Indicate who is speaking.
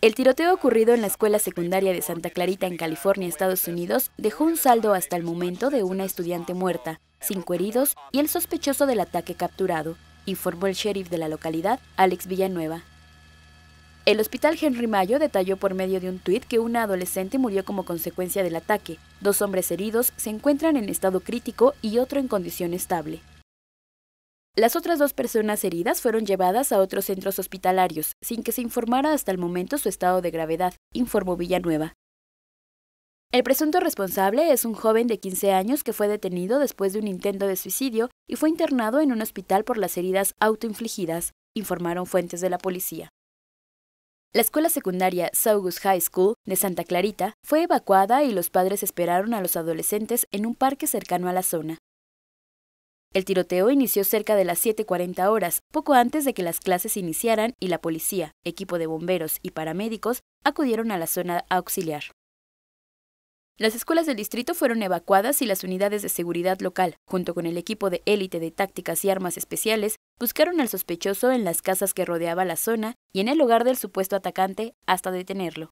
Speaker 1: El tiroteo ocurrido en la escuela secundaria de Santa Clarita en California, Estados Unidos, dejó un saldo hasta el momento de una estudiante muerta, cinco heridos y el sospechoso del ataque capturado, informó el sheriff de la localidad, Alex Villanueva. El hospital Henry Mayo detalló por medio de un tuit que una adolescente murió como consecuencia del ataque, dos hombres heridos se encuentran en estado crítico y otro en condición estable. Las otras dos personas heridas fueron llevadas a otros centros hospitalarios, sin que se informara hasta el momento su estado de gravedad, informó Villanueva. El presunto responsable es un joven de 15 años que fue detenido después de un intento de suicidio y fue internado en un hospital por las heridas autoinfligidas, informaron fuentes de la policía. La escuela secundaria Saugus High School de Santa Clarita fue evacuada y los padres esperaron a los adolescentes en un parque cercano a la zona. El tiroteo inició cerca de las 7.40 horas, poco antes de que las clases iniciaran y la policía, equipo de bomberos y paramédicos acudieron a la zona a auxiliar. Las escuelas del distrito fueron evacuadas y las unidades de seguridad local, junto con el equipo de élite de tácticas y armas especiales, buscaron al sospechoso en las casas que rodeaba la zona y en el hogar del supuesto atacante hasta detenerlo.